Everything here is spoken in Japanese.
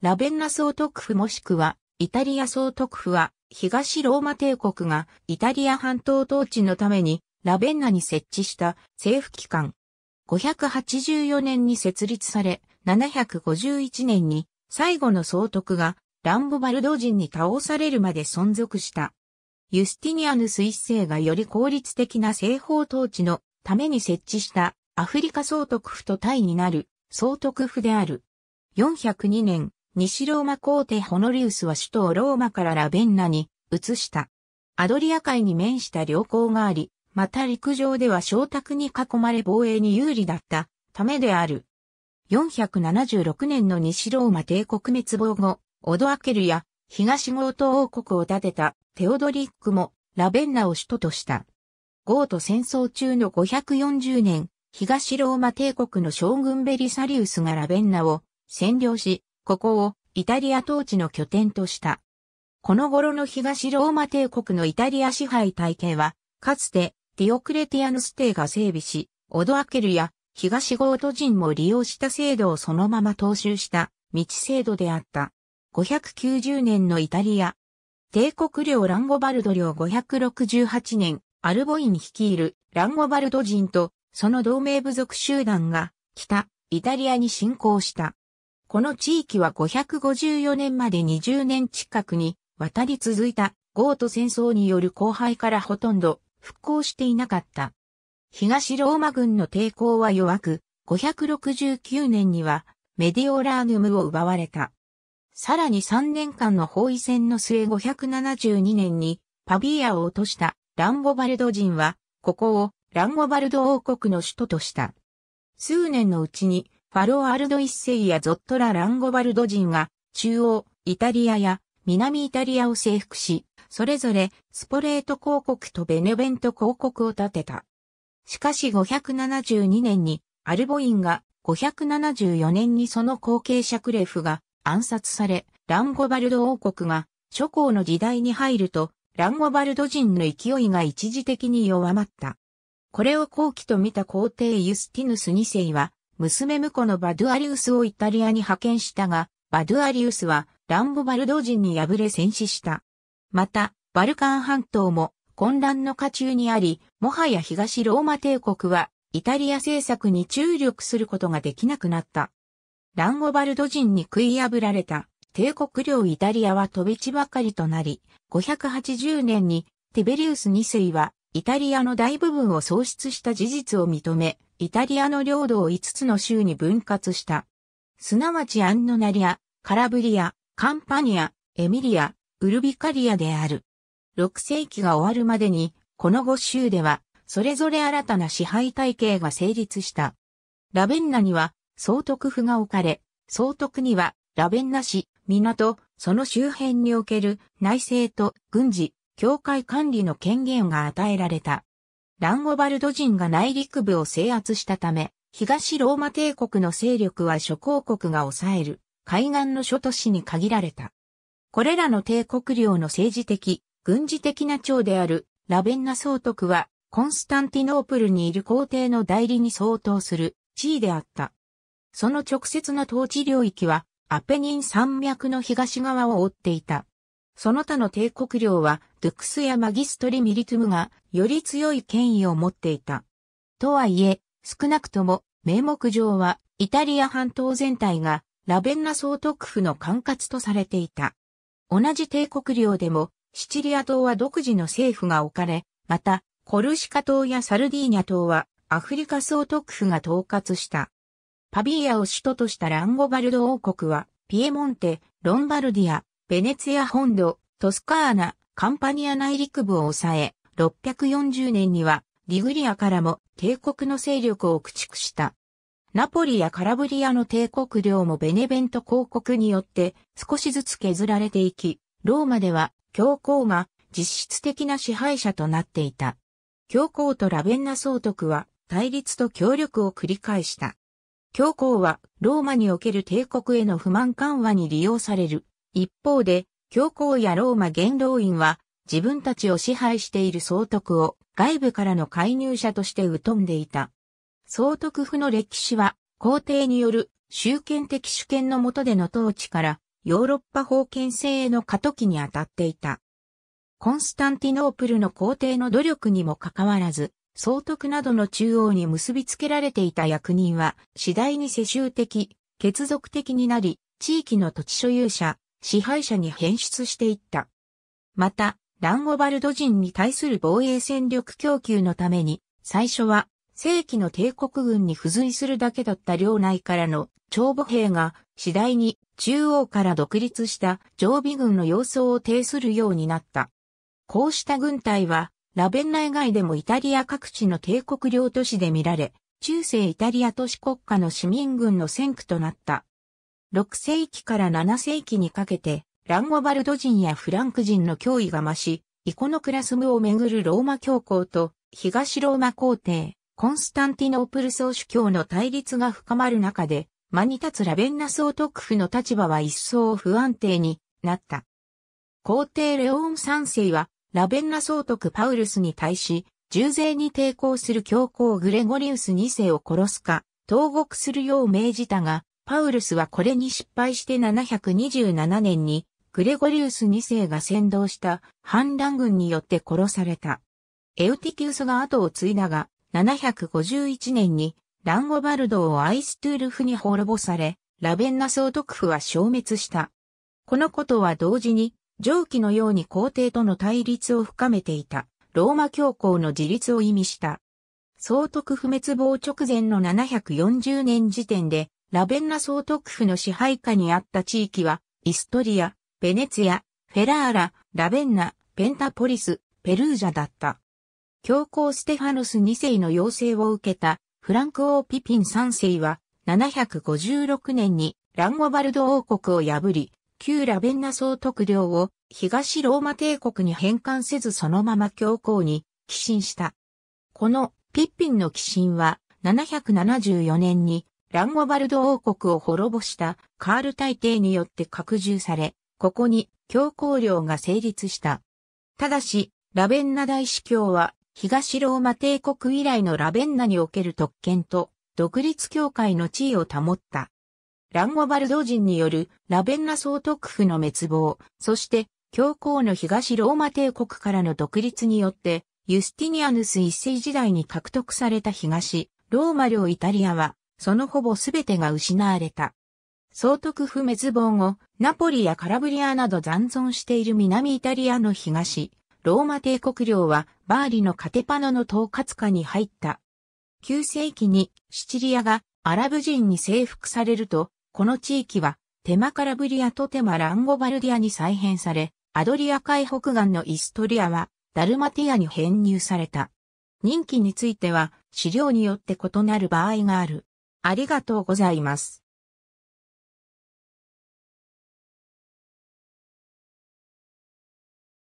ラベンナ総督府もしくは、イタリア総督府は、東ローマ帝国がイタリア半島統治のためにラベンナに設置した政府機関。584年に設立され、751年に最後の総督がランボバルド人に倒されるまで存続した。ユスティニアヌス一世がより効率的な西方統治のために設置したアフリカ総督府と対になる総督府である。402年、西ローマ皇帝ホノリウスは首都をローマからラベンナに移した。アドリア海に面した良港があり、また陸上では小卓に囲まれ防衛に有利だったためである。476年の西ローマ帝国滅亡後、オドアケルや東ゴート王国を建てたテオドリックもラベンナを首都とした。ゴート戦争中の540年、東ローマ帝国の将軍ベリサリウスがラベンナを占領し、ここをイタリア統治の拠点とした。この頃の東ローマ帝国のイタリア支配体系は、かつてディオクレティアヌス帝が整備し、オドアケルや東ゴート人も利用した制度をそのまま踏襲した道制度であった。590年のイタリア。帝国領ランゴバルド領568年、アルボイン率いるランゴバルド人とその同盟部族集団が北イタリアに侵攻した。この地域は554年まで20年近くに渡り続いた豪ト戦争による荒廃からほとんど復興していなかった。東ローマ軍の抵抗は弱く、569年にはメディオラーヌムを奪われた。さらに3年間の包囲戦の末572年にパビアを落としたランゴバルド人は、ここをランゴバルド王国の首都とした。数年のうちにファローアルド一世やゾットラ・ランゴバルド人が中央、イタリアや南イタリアを征服し、それぞれスポレート公国とベネベント公国を建てた。しかし572年にアルボインが574年にその後継者クレフが暗殺され、ランゴバルド王国が諸侯の時代に入ると、ランゴバルド人の勢いが一時的に弱まった。これを後期と見た皇帝ユスティヌス2世は、娘婿のバドゥアリウスをイタリアに派遣したが、バドゥアリウスはランボバルド人に敗れ戦死した。また、バルカン半島も混乱の下中にあり、もはや東ローマ帝国はイタリア政策に注力することができなくなった。ランゴバルド人に食い破られた帝国領イタリアは飛び地ばかりとなり、580年にティベリウス2世はイタリアの大部分を喪失した事実を認め、イタリアの領土を5つの州に分割した。すなわちアンノナリア、カラブリア、カンパニア、エミリア、ウルビカリアである。6世紀が終わるまでに、この5州では、それぞれ新たな支配体系が成立した。ラベンナには、総督府が置かれ、総督には、ラベンナ市、港、その周辺における内政と軍事、教会管理の権限が与えられた。ランゴバルド人が内陸部を制圧したため、東ローマ帝国の勢力は諸公国が抑える海岸の諸都市に限られた。これらの帝国領の政治的、軍事的な長であるラベンナ総督はコンスタンティノープルにいる皇帝の代理に相当する地位であった。その直接の統治領域はアペニン山脈の東側を覆っていた。その他の帝国領は、ドゥクスやマギストリ・ミリトゥムが、より強い権威を持っていた。とはいえ、少なくとも、名目上は、イタリア半島全体が、ラベンナ総督府の管轄とされていた。同じ帝国領でも、シチリア島は独自の政府が置かれ、また、コルシカ島やサルディーニャ島は、アフリカ総督府が統括した。パビーヤを首都としたランゴバルド王国は、ピエモンテ、ロンバルディア、ベネツィア本土、トスカーナ、カンパニア内陸部を抑え、640年にはリグリアからも帝国の勢力を駆逐した。ナポリやカラブリアの帝国領もベネベント公国によって少しずつ削られていき、ローマでは教皇が実質的な支配者となっていた。教皇とラベンナ総督は対立と協力を繰り返した。教皇はローマにおける帝国への不満緩和に利用される一方で、教皇やローマ元老院は、自分たちを支配している総督を外部からの介入者として疎んでいた。総督府の歴史は、皇帝による集権的主権の下での統治から、ヨーロッパ封建制への過渡期にあたっていた。コンスタンティノープルの皇帝の努力にもかかわらず、総督などの中央に結びつけられていた役人は、次第に世襲的、血族的になり、地域の土地所有者、支配者に変質していった。また、ランゴバルド人に対する防衛戦力供給のために、最初は正規の帝国軍に付随するだけだった領内からの長母兵が次第に中央から独立した常備軍の様相を呈するようになった。こうした軍隊はラベンナ以外でもイタリア各地の帝国領都市で見られ、中世イタリア都市国家の市民軍の先駆となった。6世紀から7世紀にかけて、ランゴバルド人やフランク人の脅威が増し、イコノクラスムをめぐるローマ教皇と東ローマ皇帝、コンスタンティノープル総主教の対立が深まる中で、間に立つラベンナ総督府の立場は一層不安定になった。皇帝レオン三世は、ラベンナ総督パウルスに対し、重税に抵抗する教皇グレゴリウス二世を殺すか、投獄するよう命じたが、パウルスはこれに失敗して727年にグレゴリウス2世が先導した反乱軍によって殺された。エウティキウスが後を継いだが、751年にランゴバルドをアイストゥールフに滅ぼされ、ラベンナ総督府は消滅した。このことは同時に、上記のように皇帝との対立を深めていた、ローマ教皇の自立を意味した。総督不滅亡直前の740年時点で、ラベンナ総督府の支配下にあった地域は、イストリア、ベネツィア、フェラーラ、ラベンナ、ペンタポリス、ペルージャだった。教皇ステファノス2世の要請を受けたフランク王ピピン3世は756年にランゴバルド王国を破り、旧ラベンナ総督領を東ローマ帝国に返還せずそのまま教皇に寄進した。このピッピンの寄進は774年にランゴバルド王国を滅ぼしたカール大帝によって拡充され、ここに教皇領が成立した。ただし、ラベンナ大司教は東ローマ帝国以来のラベンナにおける特権と独立教会の地位を保った。ランゴバルド人によるラベンナ総督府の滅亡、そして教皇の東ローマ帝国からの独立によって、ユスティニアヌス一世時代に獲得された東、ローマ領イタリアは、そのほぼすべてが失われた。総督府滅亡後、ナポリやカラブリアなど残存している南イタリアの東、ローマ帝国領はバーリのカテパノの統括下に入った。9世紀にシチリアがアラブ人に征服されると、この地域はテマカラブリアとテマランゴバルディアに再編され、アドリア海北岸のイストリアはダルマティアに編入された。任期については資料によって異なる場合がある。ありがとうございます。